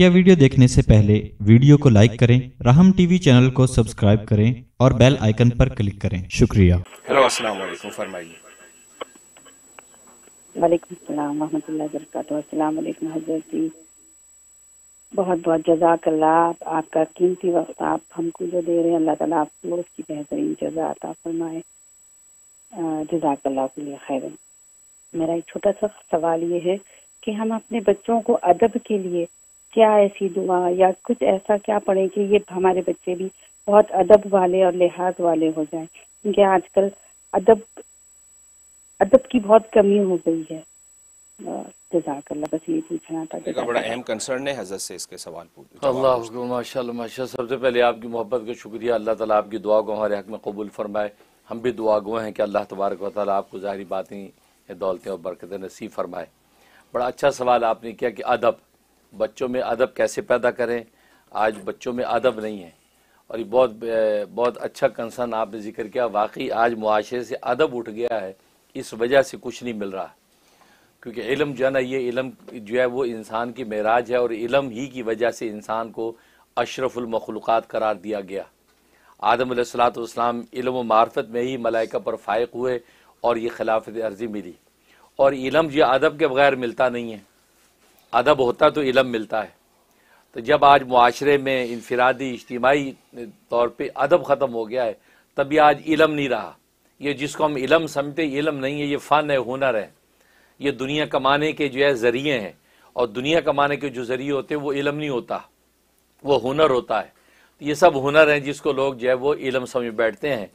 मुख्य वीडियो देखने से पहले वीडियो को लाइक करें राहम टीवी चैनल को सब्सक्राइब करें और बेल आइकन पर क्लिक करें शुक्रिया हेलो अस्सलाम वालेकुम फरमाइए वालेकुम सलाम वरहमतुल्लाहि अस्सलाम वालेकुम हजरत जी बहुत बहुत जजाक आपका कीमती वक्त आप हमको जो दे रहे हैं अल्लाह ताला आपको उसकी बेहतरीन जजा फरमाए जजाक के लिए खैर मेरा एक छोटा सा सवाल ये है कि हम अपने बच्चों को अदब के लिए क्या ऐसी दुआ या कुछ ऐसा क्या पढ़े कि ये हमारे बच्चे भी बहुत अदब वाले और लिहाज वाले हो जाए क्योंकि आजकल अदब अदब की बहुत कमी हो गई है बड़ा अहम कंसर्न से इसके सबसे पहले आपकी मोहब्बत का शुक्रिया अल्लाह ताला आपकी दुआ को हमारे हक में कबूल फरमाए हम भी दुआ गुए हैं कि अल्लाह तबारक वाली आपको ज़ाहरी बातें दौलतें और बरकतें नसीब फरमाए बड़ा अच्छा सवाल आपने किया कि अदब बच्चों में अदब कैसे पैदा करें आज बच्चों में अदब नहीं है और ये बहुत बहुत अच्छा कंसर्न आपने जिक्र किया वाकई आज मुआशरे से अदब उठ गया है इस वजह से कुछ नहीं मिल रहा क्योंकि इलम जो है ना ये इलम जो है वो इंसान की महराज है और इलम ही की वजह से इंसान को अशरफुलमखलूक़ात करार दिया गया आदम सलाम इलम मार्फत में ही मलाइका पर फ़ायक हुए और ये खिलाफत अर्जी मिली और इलम जो अदब के बगैर मिलता नहीं है अदब होता तो इलम मिलता है तो जब आज माशरे में इनफरादी इज्तमाही तौर पर अदब ख़त्म हो गया है तभी आज इलम नहीं रहा यह जिसको हम इलम समझते इलम नहीं है ये फ़न है हुनर है ये दुनिया कमाने के जो है ज़रिए हैं और दुनिया कमाने के जो ज़रिए होते हैं वो इलम नहीं होता वो हुनर होता है तो ये सब हुनर हैं जिसको लोग जो है वो इलम समझ बैठते हैं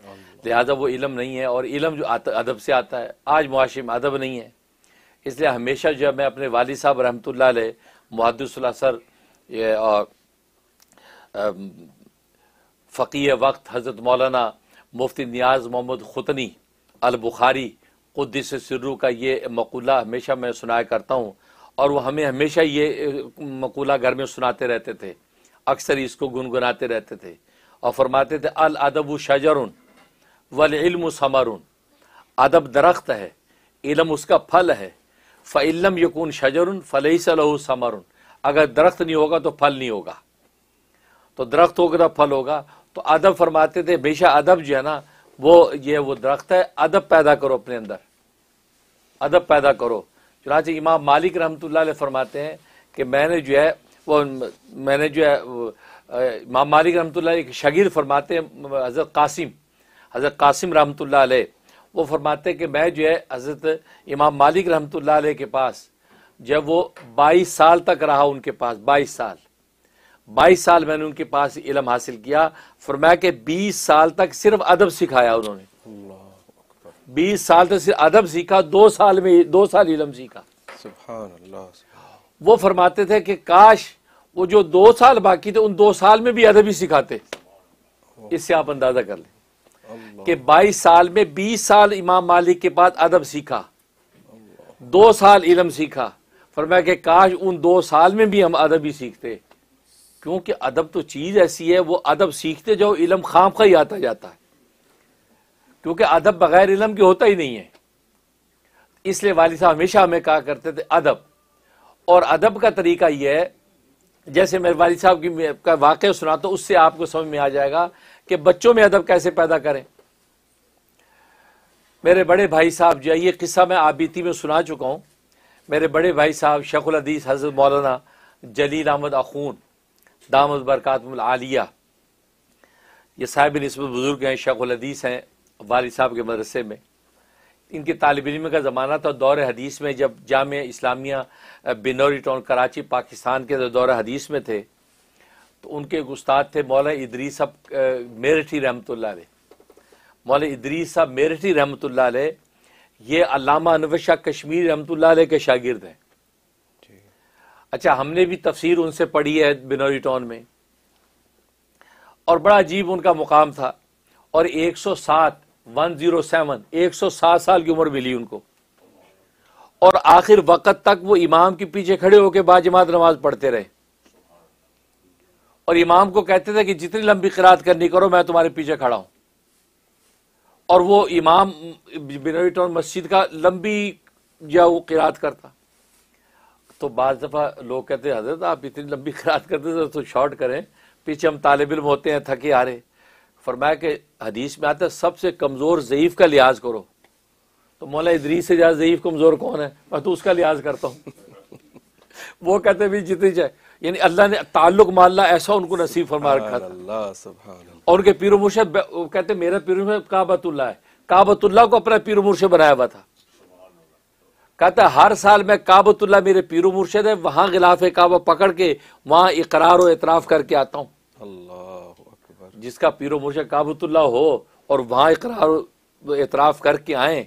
लिहाजा वो इलम नहीं है और इलम जो अदब से आता है आज मुआरे में अदब नहीं है इसलिए हमेशा जो है मैं अपने वाली साहब रहमत महदसल्ला सर ये और फ़कीह वक्त हज़रत मौलाना मुफ्ती नियाज़ मोहम्मद ख़ुतनी अलबुखारी क़ुद्दस सर्रू का ये मकूला हमेशा मैं सुनाया करता हूँ और वो हमें हमेशा ये मकूला घर में सुनाते रहते थे अक्सर इसको गुनगुनाते रहते थे और फरमाते थे अल अदब शजरुन वल इल्म समरुन अदब दरख्त है इलम उसका फल है फ़िल्म यकून शजर फ़लही सलह समर अगर दरख्त नहीं होगा तो फल नहीं होगा तो दरख्त होगा तो फल होगा तो अदब फरमाते थे बेशा अदब जो है ना वो ये वो दरख्त है अदब पैदा करो अपने अंदर अदब पैदा करो चुनाच इमाम मालिक रहमत फरमाते हैं कि मैंने जो है वो मैंने जो है इमाम मालिक रहमत एक शगीर फरमाते हैं हज़रत कासिम हज़रत कासिम रहमत वो फरमाते कि मैं जो है हज़रत इमाम मालिक रहमत लाई के पास जब वो बाईस साल तक रहा उनके पास बाईस साल बाईस साल मैंने उनके पास इलम हासिल किया फरमाया कि बीस साल तक सिर्फ अदब सिखाया उन्होंने बीस साल तक सिर्फ अदब सीखा दो साल में दो साल इलम सीखा वो फरमाते थे कि काश वो जो दो साल बाकी थे उन दो साल में भी अदब ही सिखाते इससे आप अंदाजा कर लें कि 22 साल में बीस साल इमाम मालिक के बाद अदब सीखा दो साल इलम सीखा फरमाया कि काश उन दो साल में भी हम अदब ही सीखते क्योंकि अदब तो चीज़ ऐसी है वो अदब सीखते जाओ इलम खाम खा ही आता जाता है क्योंकि अदब बगैर इलम के होता ही नहीं है इसलिए वाली साहब हमेशा हमें कहा करते थे अदब और अदब का तरीका यह है जैसे मेरे वाली साहब की का वाक़ सुना तो उससे आपको समझ में आ जाएगा कि बच्चों में अदब कैसे पैदा करें मेरे बड़े भाई साहब जो ये किस्सा मैं आबीती में सुना चुका हूँ मेरे बड़े भाई साहब शेखुल हदीस हजरत मौलाना जलील अहमद अखून दामद आलिया ये साहिब नस्बत बुज़ुर्ग हैं शेखुल हदीस हैं वाली साहब के मदरसे में इनके तालब इलम का ज़माना था दौर हदीस में जब जाम इस्लामिया बिनौरी टाउन कराची पाकिस्तान के तो दौर हदीस में थे तो उनके एक उस्ताद थे मौला इदरी साहब मेरठी रहमत मौला इदरी साहब मेरठी रहमत ये अलामा अनवशा कश्मीर रहमत के शागिर्द हैं अच्छा हमने भी तफसीर उनसे पढ़ी है बिनौरी टाउन में और बड़ा अजीब उनका मुकाम था और 107 सौ सात साल की उम्र मिली उनको और आखिर वक़्त तक वो इमाम के पीछे खड़े होकर बाजमात नमाज पढ़ते रहे और इमाम को कहते थे कि जितनी लंबी किरात करनी करो मैं तुम्हारे पीछे खड़ा हूं और वो इमाम बिनवी टाउन मस्जिद का लंबी या वो किरात करता तो बाद दफ़ा लोग कहते हजरत आप इतनी लंबी किरात करते थे तो शॉर्ट करें पीछे हम तालब इम होते हैं थके आ रहे फरमाया कि हदीस में आता है सबसे कमज़ोर ज़यीफ़ का लिहाज करो तो मौला इदरी से ज़्यादा ज़यीफ़ कमज़ोर कौन है मैं तो उसका लिहाज करता हूँ वो कहते भी जितनी चाहे यानी अल्लाह ने ताल्लुक माल्ला ऐसा उनको नसीब फरमा रखा था और उनके पीर मुर्शद कहते मेरा पीर काबतुल्ला है काबतुल्ला को अपना पीर मुर्शद बनाया हुआ था कहता हर साल मैं काबतुल्ला मेरे पीर मुर्शद है वहां गिलाफ काबा पकड़ के वहां इकरार और इतराफ़ करके आता हूँ जिसका पीर मुर्शद काबतुल्ला हो और वहां इकरार इतराफ़ करके आए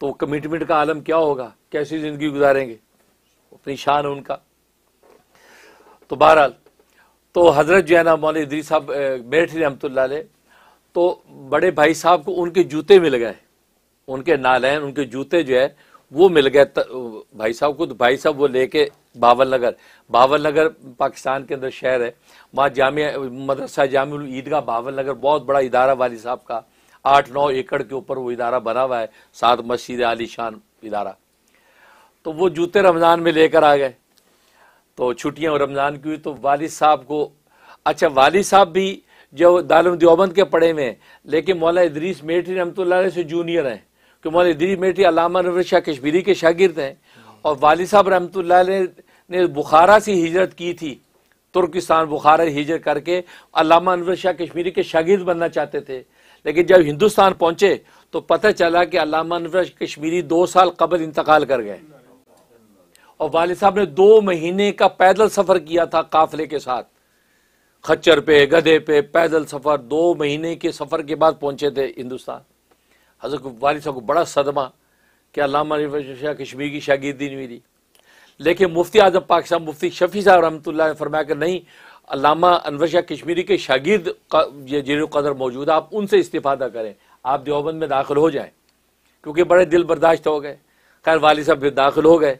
तो कमिटमेंट का आलम क्या होगा कैसी ज़िंदगी गुजारेंगे अपनी शान उनका तो बहरहाल तो हज़रत जो है ना इदरी साहब मेरठी रहमत तो बड़े भाई साहब को उनके जूते मिल गए उनके नालैन उनके जूते जो है वो मिल गए भाई साहब को तो भाई साहब वो लेके बावल नगर बावल नगर पाकिस्तान के अंदर शहर है वहाँ जाम मदरसा जाम ईदगाह बावल नगर बहुत बड़ा इदारा वाली साहब का आठ नौ एकड़ के ऊपर वो इदारा बना हुआ है सात मस्जिद आलीशान इदारा तो वो जूते रमज़ान में लेकर आ गए तो छुट्टियाँ और रमज़ान की हुई तो वालिद साहब को अच्छा वालिद साहब भी जो दारुल दियोबंद के पढ़े हुए हैं लेकिन मौला इदरीस मेठी रमत से जूनियर हैं क्योंकि मौला इदरीस मेठी अलामा नवर शाह कश्मीरी के शागिर्द हैं और वालिद साहब रमत ने बुखारा से हिजरत की थी तुर्किस्तान बुखारा हिजरत करके अलामा नवर शाह कश्मीरी के शागिर्द बनना चाहते थे लेकिन जब हिंदुस्तान पहुंचे तो पता चला कि अलामा नवर कश्मीरी दो साल कबल इंतकाल कर गए और वालिद साहब ने दो महीने का पैदल सफ़र किया था काफले के साथ खच्चर पे गधे पे पैदल सफ़र दो महीने के सफ़र के बाद पहुंचे थे हिंदुस्तान हजरत वालिद साहब को बड़ा सदमा कि अलामा कश्मीर की शागिदी नहीं मिली लेकिन मुफ्ती आजम पाकिस्तान मुफ्ती शफी साहब रहमत ने फरमाया कि नहीं अलामा अनवर शाह कश्मीरी के शागिर्द ये जिन कदर मौजूद आप उनसे इस्तीफादा करें आप देवबंद में दाखिल हो जाएं क्योंकि बड़े दिल बर्दाश्त हो गए खैर वाली साहब फिर दाखिल हो गए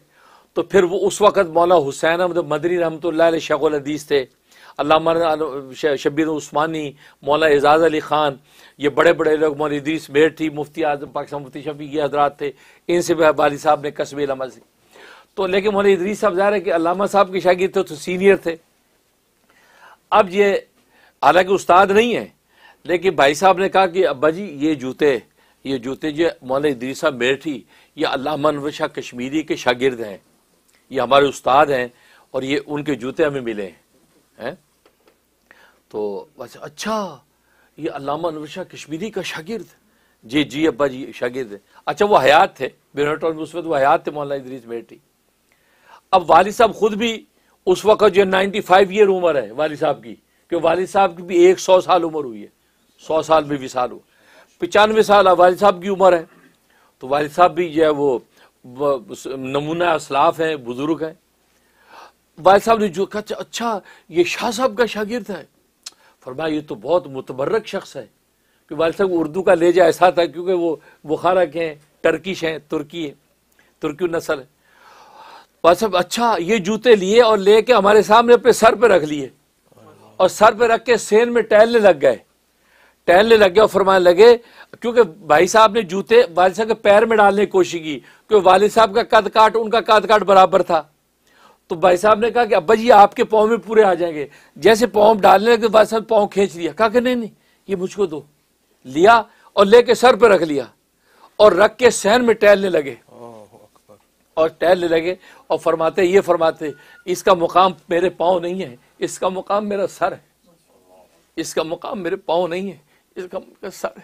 तो फिर वो उस वक़्त मौला हुसैन अहमद मदरी रहमत शगुल थे शबीर उस्मानी मौला एजाज़ अली ख़ान ये बड़े बड़े लोग मौल मेर थी मुफ्ती आजम पाकिस्तान मुफ्ती शफी ये हजरात थे इनसे भी वाली साहब ने कस्बे लमा से तो लेकिन मौल इदरीस साहब ज़ाहिर है कि अलामा साहब के शागिर थे तो सीनियर थे अब ये हालांकि उस्ताद नहीं है लेकिन भाई साहब ने कहा कि अब्बा जी ये जूते ये जूते जो मौल इदरीस साहब मेरठी ये अलामा शाह कश्मीरी के शागिर्द हैं ये हमारे उस्ताद हैं और ये उनके जूते हमें मिले हैं है? तो बस अच्छा ये अलामा अनवर शाह कश्मीरी का शागिर्द जी जी अब्बा जी शागिर्द अच्छा वो हयात थे उस वक्त वो हयात थे मौलाना इदरीस बेटी अब वाली साहब खुद भी उस वक्त जो नाइनटी फाइव ईयर उम्र है वाली साहब की क्योंकि वाली साहब की भी एक सौ साल उम्र हुई है सौ साल में साल हुआ पचानवे साल वाली साहब की उम्र है तो वाली साहब भी जो है वो नमूना असलाफ हैं बुज़ुर्ग हैं वाल साहब ने जो कहा अच्छा, अच्छा ये शाह साहब का शागिर्द है फरमा ये तो बहुत मुतबर्रक शख्स है कि वाल साहब उर्दू का लेजा ऐसा था क्योंकि वो बुखारा के हैं टर्किश हैं तुर्की है तुर्की नसल है वाल साहब अच्छा ये जूते लिए और ले हमारे सामने अपने सर पर रख लिए और सर पर रख के सेन में टहलने लग गए टहलने लग गया और फरमाने लगे क्योंकि भाई साहब ने जूते वाले साहब के पैर में डालने की कोशिश की क्योंकि वाले साहब का कद काट उनका कद काट बराबर था तो भाई साहब ने कहा कि अब्बा जी आपके पाँव में पूरे आ जाएंगे जैसे पाँव डालने लगे वाले साहब पाँव खींच लिया कहा कि नहीं नहीं ये मुझको दो लिया और लेके सर पर रख लिया और रख के सहन में टहलने लगे और टहलने लगे और फरमाते ये फरमाते इसका मुकाम मेरे पाँव नहीं है इसका मुकाम मेरा सर है इसका मुकाम मेरे पाँव नहीं है सर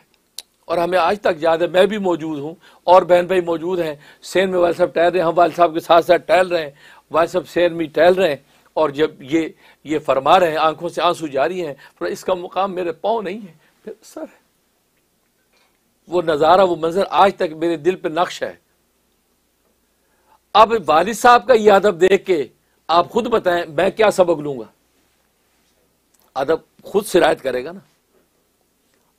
और हमें आज तक याद है मैं भी मौजूद हूँ और बहन भाई मौजूद हैं सैन में वाल साहब टहल रहे हैं हम वाल साहब के साथ साथ टहल रहे हैं वाल साहब सैन में टहल रहे हैं और जब ये ये फरमा रहे हैं आंखों से आंसू जारी हैं पर इसका मुकाम मेरे पाँव नहीं है फिर सर वो नज़ारा वो मंजर आज तक मेरे दिल पर नक्श है अब वालिद साहब का ये अदब देख के आप खुद बताएं मैं क्या सबक लूंगा अदब खुद शिरायत करेगा ना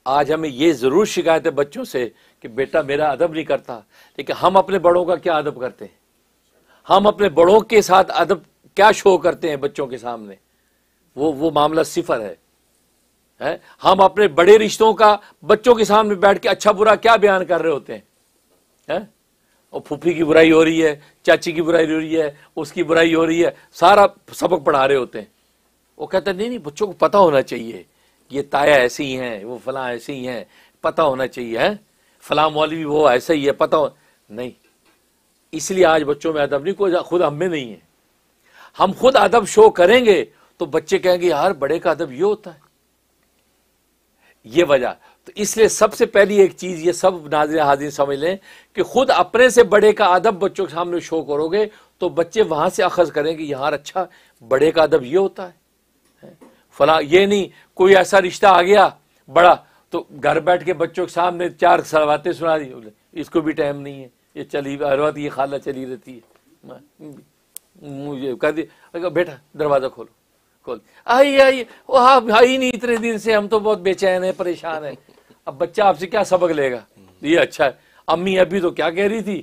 आज हमें ये ज़रूर शिकायत है बच्चों से कि बेटा मेरा अदब नहीं करता लेकिन हम अपने बड़ों का क्या अदब करते हैं हम अपने बड़ों के साथ अदब क्या शो करते हैं बच्चों के सामने वो वो मामला सिफर है है हम अपने बड़े रिश्तों का बच्चों के सामने बैठ के अच्छा बुरा क्या बयान कर रहे होते हैं है? और फूफी की बुराई हो रही है चाची की बुराई हो रही है उसकी बुराई हो रही है सारा सबक पढ़ा रहे होते हैं वो कहते नहीं नहीं बच्चों को पता होना चाहिए ये ताया ऐसे ही हैं वो फला ऐसे ही हैं पता होना चाहिए है फला मौलवी वो ऐसा ही है पता हो नहीं इसलिए आज बच्चों में अदब नहीं को खुद हम में नहीं है हम खुद अदब शो करेंगे तो बच्चे कहेंगे यार बड़े का अदब ये होता है ये वजह तो इसलिए सबसे पहली एक चीज़ ये सब नाजर हाजिर समझ लें कि खुद अपने से बड़े का अदब बच्चों के सामने शो करोगे तो बच्चे वहां से अखज़ करेंगे यार अच्छा बड़े का अदब ये होता है फला ये नहीं कोई ऐसा रिश्ता आ गया बड़ा तो घर बैठ के बच्चों के सामने चार सलवातें सुना दी इसको भी टाइम नहीं है ये चली हर वक्त ये खाला चली रहती है मुझे कह दी बेटा दरवाज़ा खोलो खोल आई आई वो हा आई नहीं इतने दिन से हम तो बहुत बेचैन है परेशान है अब बच्चा आपसे क्या सबक लेगा ये अच्छा है अम्मी अभी तो क्या कह रही थी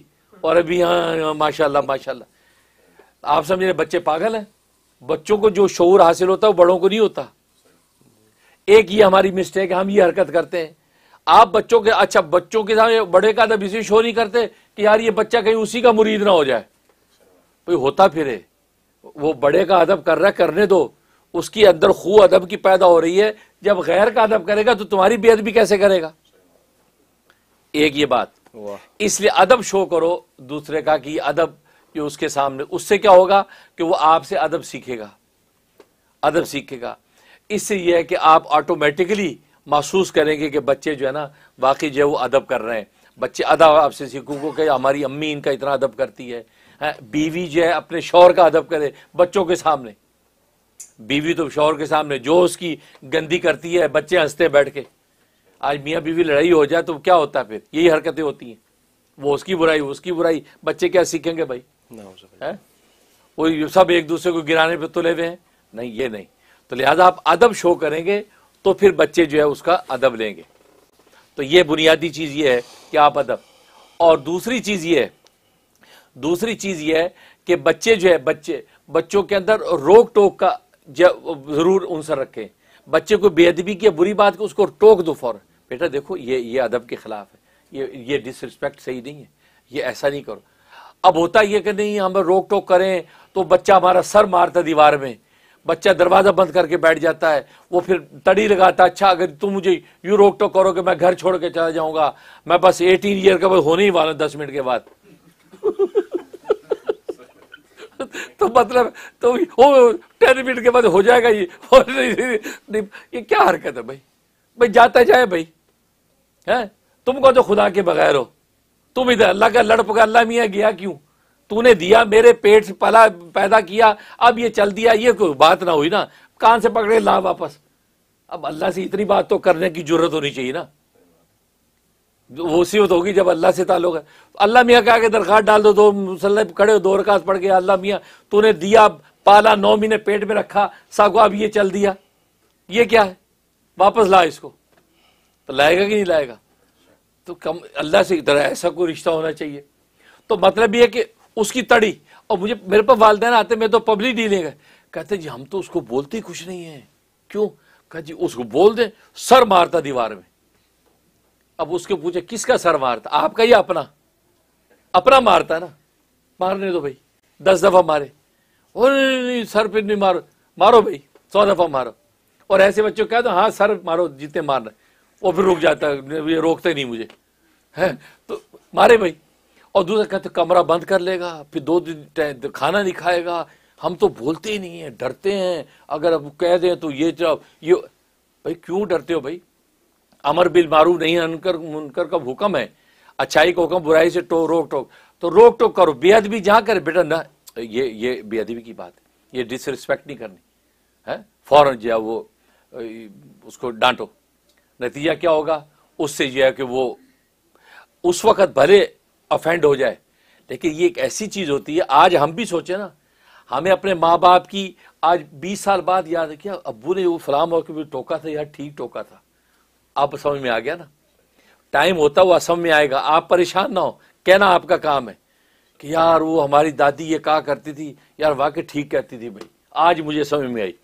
और अभी हाँ, हाँ माशाल्लाह माशाल्लाह आप समझ रहे बच्चे पागल हैं बच्चों को जो शोर हासिल होता है वो बड़ों को नहीं होता एक ये हमारी मिस्टेक है हम ये हरकत करते हैं आप बच्चों के अच्छा बच्चों के सामने बड़े का तब इसी शो नहीं करते कि यार ये बच्चा कहीं उसी का मुरीद ना हो जाए कोई होता फिरे वो बड़े का अदब कर रहा है करने दो उसकी अंदर खू अदब की पैदा हो रही है जब गैर का अदब करेगा तो तुम्हारी भी कैसे करेगा एक ये बात इसलिए अदब शो करो दूसरे का कि अदब जो उसके सामने उससे क्या होगा कि वो आपसे अदब सीखेगा अदब सीखेगा इससे यह है कि आप ऑटोमेटिकली महसूस करेंगे कि बच्चे जो है ना वाकई जो है वो अदब कर रहे हैं बच्चे अदब आपसे सीखूंगे कि हमारी अम्मी इनका इतना अदब करती है, बीवी जो है अपने शौहर का अदब करे बच्चों के सामने बीवी तो शौहर के सामने जो उसकी गंदी करती है बच्चे हंसते बैठ के आज मियाँ बीवी लड़ाई हो जाए तो क्या होता है फिर यही हरकतें होती हैं वो उसकी बुराई उसकी बुराई बच्चे क्या सीखेंगे भाई वो ये सब एक दूसरे को गिराने पे तुले हुए हैं नहीं ये नहीं तो लिहाजा आप अदब शो करेंगे तो फिर बच्चे जो है उसका अदब लेंगे तो ये बुनियादी चीज़ ये है कि आप अदब और दूसरी चीज़ ये है दूसरी चीज़ ये है कि बच्चे जो है बच्चे बच्चों के अंदर रोक टोक का ज़रूर उनसर रखें बच्चे को बेअदबी की बुरी बात को उसको टोक दो फौरन बेटा देखो ये ये अदब के ख़िलाफ़ है ये ये डिसरिस्पेक्ट सही नहीं है ये ऐसा नहीं करो अब होता ही है कि नहीं हम रोक टोक करें तो बच्चा हमारा सर मारता दीवार में बच्चा दरवाज़ा बंद करके बैठ जाता है वो फिर तड़ी लगाता अच्छा अगर तुम मुझे यू रोक टोक करोगे मैं घर छोड़ के चला जाऊंगा मैं बस एटीन ईयर का बस होने ही वाला दस मिनट के बाद तो मतलब तो हो टेन मिनट के बाद हो जाएगा ये नहीं, नहीं, नहीं, ये क्या हरकत है भाई भाई जाता जाए भाई है तुम कहो तो खुदा के बगैर हो तुम इधर अल्लाह का लड़ पका अल्लाह मियाँ गया क्यों तूने दिया मेरे पेट से पला पैदा किया अब ये चल दिया ये कोई बात ना हुई ना कान से पकड़े ला वापस अब अल्लाह से इतनी बात तो करने की जरूरत होनी चाहिए ना वसीयत होगी जब अल्लाह से ताल्लुक है अल्लाह मियाँ के आगे डाल दो दो मुसल्ले खड़े हो दो रकात पड़ गया अल्लाह मियाँ तूने दिया पाला नौ महीने पेट में रखा सागो अब ये चल दिया ये क्या है वापस ला इसको तो लाएगा कि नहीं लाएगा तो कम अल्लाह से इधर ऐसा कोई रिश्ता होना चाहिए तो मतलब ये है कि उसकी तड़ी और मुझे मेरे पर वालदेन आते मैं तो पब्लिक डीलिंग है कहते जी हम तो उसको बोलते ही कुछ नहीं है क्यों कहा जी उसको बोल दें सर मारता दीवार में अब उसके पूछे किसका सर मारता आपका या अपना अपना मारता ना मारने दो भाई दस दफ़ा मारे और सर फिर नहीं मारो मारो भाई सौ दफ़ा मारो और ऐसे बच्चों कह दो हाँ सर मारो जितने मारना वो फिर रुक जाता है ये रोकते नहीं मुझे है तो मारे भाई और दूसरा कहते कमरा बंद कर लेगा फिर दो दिन तो खाना नहीं खाएगा हम तो बोलते ही नहीं है डरते हैं अगर अब कह दें तो ये जब ये भाई क्यों डरते हो भाई अमर बिल मारू नहीं अनकर मुनकर का हुक्म है अच्छाई का हुक्म बुराई से टो रोक टोक तो रोक टोक करो बेअदबी जहाँ करे बेटा ना ये ये बेअदबी की बात है ये डिसरिस्पेक्ट नहीं करनी है फौरन जो है वो उसको डांटो नतीजा क्या होगा उससे जो है कि वो उस वक़्त भले ऑफेंड हो जाए लेकिन ये एक ऐसी चीज़ होती है आज हम भी सोचे ना हमें अपने माँ बाप की आज 20 साल बाद याद है क्या अबू ने वो फलाम मौके पर टोका था यार ठीक टोका था आप समझ में आ गया ना टाइम होता हुआ समझ में आएगा आप परेशान ना हो कहना आपका काम है कि यार वो हमारी दादी ये कहा करती थी यार वाकई ठीक कहती थी भाई आज मुझे समझ में आई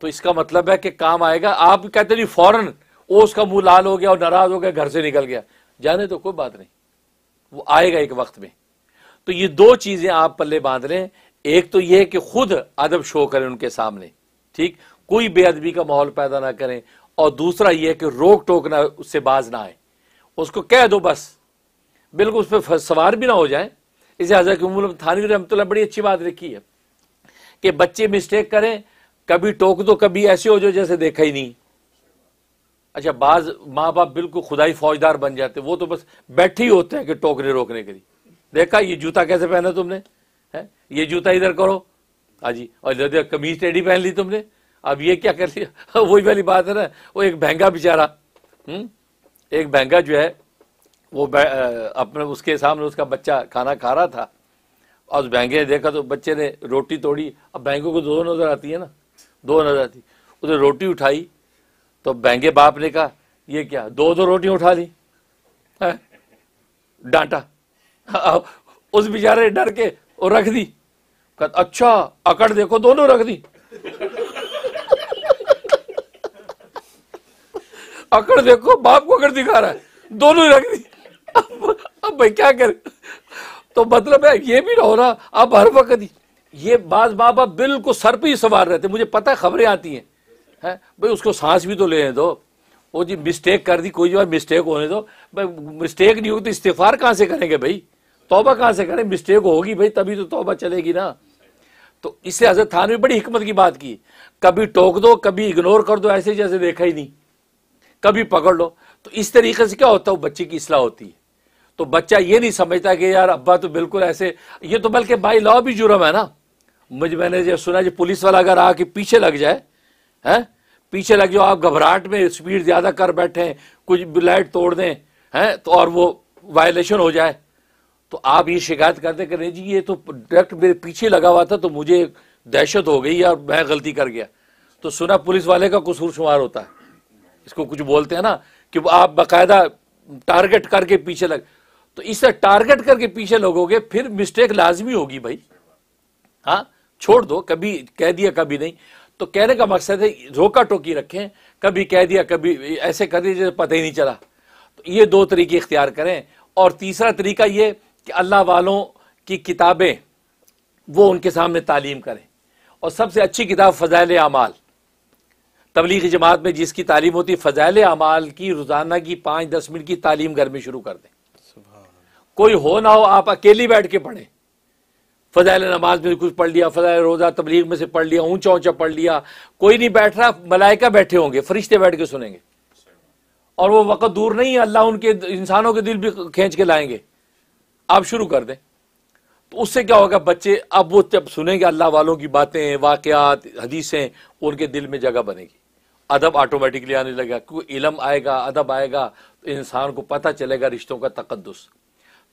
तो इसका मतलब है कि काम आएगा आप कहते नहीं फौरन वो उसका मुंह लाल हो गया और नाराज हो गया घर से निकल गया जाने तो कोई बात नहीं वो आएगा एक वक्त में तो ये दो चीज़ें आप पल्ले बांध लें एक तो यह है कि खुद अदब शो करें उनके सामने ठीक कोई बेअदबी का माहौल पैदा ना करें और दूसरा यह है कि रोक टोक ना उससे बाज ना आए उसको कह दो बस बिल्कुल उस पर सवार भी ना हो जाए इसे हजरत उमर थानवी रहमत बड़ी अच्छी बात लिखी है कि बच्चे मिस्टेक करें कभी टोक दो कभी ऐसे हो जो जैसे देखा ही नहीं अच्छा बाज माँ बाप बिल्कुल खुदाई फौजदार बन जाते वो तो बस बैठे ही होते हैं कि टोकने रोकने के लिए देखा ये जूता कैसे पहना तुमने है ये जूता इधर करो हाँ जी और कमीज टेढ़ी पहन ली तुमने अब ये क्या कर लिया वही वाली बात है ना वो एक महंगा बेचारा हम्म? एक महंगा जो है वो अपने उसके सामने उसका बच्चा खाना खा रहा था और उस महंगे ने देखा तो बच्चे ने रोटी तोड़ी अब भैंगों को दो नज़र आती है ना दो नज़र आती उसने रोटी उठाई तो बहंगे बाप ने कहा ये क्या दो दो रोटी उठा ली डांटा उस बेचारे डर के और रख दी कहा अच्छा अकड़ देखो दोनों रख दी अकड़ देखो बाप को अकड़ दिखा रहा है दोनों रख दी अब, अब भाई क्या करे तो मतलब है ये भी ना हो रहा अब हर वक्त ये बाज बाबा बिल्कुल सर पे ही सवार रहते मुझे पता है खबरें आती हैं है भाई उसको सांस भी तो लेने दो वो जी मिस्टेक कर दी कोई जो मिस्टेक होने दो भाई मिस्टेक नहीं होगी तो इस्तेफार कहाँ से करेंगे भाई तोबा कहाँ से करें मिस्टेक होगी भाई तभी तो तोबा चलेगी ना तो इससे हजरत थान में बड़ी हिकमत की बात की कभी टोक दो कभी इग्नोर कर दो ऐसे जैसे देखा ही नहीं कभी पकड़ लो तो इस तरीके से क्या होता है बच्चे की असलाह होती है तो बच्चा ये नहीं समझता कि यार अब्बा तो बिल्कुल ऐसे ये तो बल्कि बाई लॉ भी जुर्म है ना मुझे मैंने जब सुना जो पुलिस वाला अगर आके पीछे लग जाए है पीछे लग जाओ आप घबराहट में स्पीड ज़्यादा कर बैठे कुछ लाइट तोड़ दें हैं तो और वो वायलेशन हो जाए तो आप ये शिकायत करते करें जी ये तो डायरेक्ट मेरे पीछे लगा हुआ था तो मुझे दहशत हो गई और मैं गलती कर गया तो सुना पुलिस वाले का कसूर शुमार होता है इसको कुछ बोलते हैं ना कि आप बाकायदा टारगेट करके पीछे लग तो इसे टारगेट करके पीछे लगोगे फिर मिस्टेक लाजमी होगी भाई हाँ छोड़ दो कभी कह दिया कभी नहीं तो कहने का मकसद है रोका टोकी रखें कभी कह दिया कभी ऐसे कर दिया जैसे पता ही नहीं चला तो ये दो तरीके इख्तियार करें और तीसरा तरीका ये कि अल्लाह वालों की किताबें वो उनके सामने तालीम करें और सबसे अच्छी किताब फ़जाइल अमाल तबलीगी जमात में जिसकी तालीम होती है फ़जाइल अमाल की रोज़ाना की पाँच दस मिनट की तालीम घर में शुरू कर दें कोई हो ना हो आप अकेली बैठ के पढ़ें फ़जाइल नमाज में कुछ पढ़ लिया फ़जाइल रोज़ा तबलीग में से पढ़ लिया ऊंचा ऊंचा पढ़ लिया कोई नहीं बैठ रहा मलाइका बैठे होंगे फरिश्ते बैठ के सुनेंगे और वो वक़्त दूर नहीं है अल्लाह उनके इंसानों के दिल भी खींच के लाएंगे आप शुरू कर दें तो उससे क्या होगा बच्चे अब वो जब सुनेंगे अल्लाह वालों की बातें वाकयात हदीसें उनके दिल में जगह बनेगी अदब ऑटोमेटिकली आने लगेगा क्योंकि इलम आएगा अदब आएगा तो इंसान को पता चलेगा रिश्तों का तकदस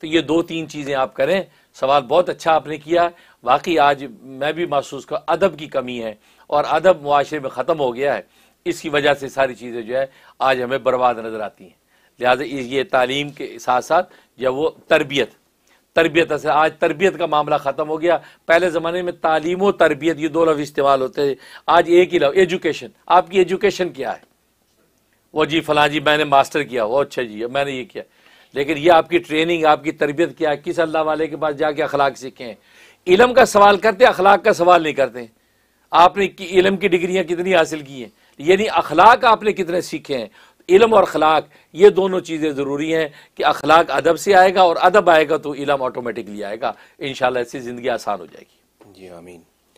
तो ये दो तीन चीज़ें आप करें सवाल बहुत अच्छा आपने किया वाकई आज मैं भी महसूस कर अदब की कमी है और अदब मुआरे में ख़त्म हो गया है इसकी वजह से सारी चीज़ें जो है आज हमें बर्बाद नज़र आती हैं लिहाजा ये तालीम के साथ साथ या वो तरबियत तरबियत असर आज तरबियत का मामला ख़त्म हो गया पहले ज़माने में तालीम और तरबियत ये दो लफ इस्तेमाल होते थे आज एक ही लफ एजुकेशन आपकी एजुकेशन क्या है वो जी फला जी मैंने मास्टर किया वो अच्छा जी मैंने ये किया लेकिन ये आपकी ट्रेनिंग आपकी तरबियत क्या किस अल्लाह वाले के पास जाके अखलाक सीखें इलम का सवाल करते अखलाक का सवाल नहीं करते आपने इलम की डिग्रियाँ कितनी हासिल की हैं यानी अखलाक आपने कितने सीखे हैं इलम और अखलाक ये दोनों चीज़ें ज़रूरी हैं कि अखलाक अदब से आएगा और अदब आएगा तो इलम ऑटोमेटिकली आएगा इन शाला इससे ज़िंदगी आसान हो जाएगी जी आमीन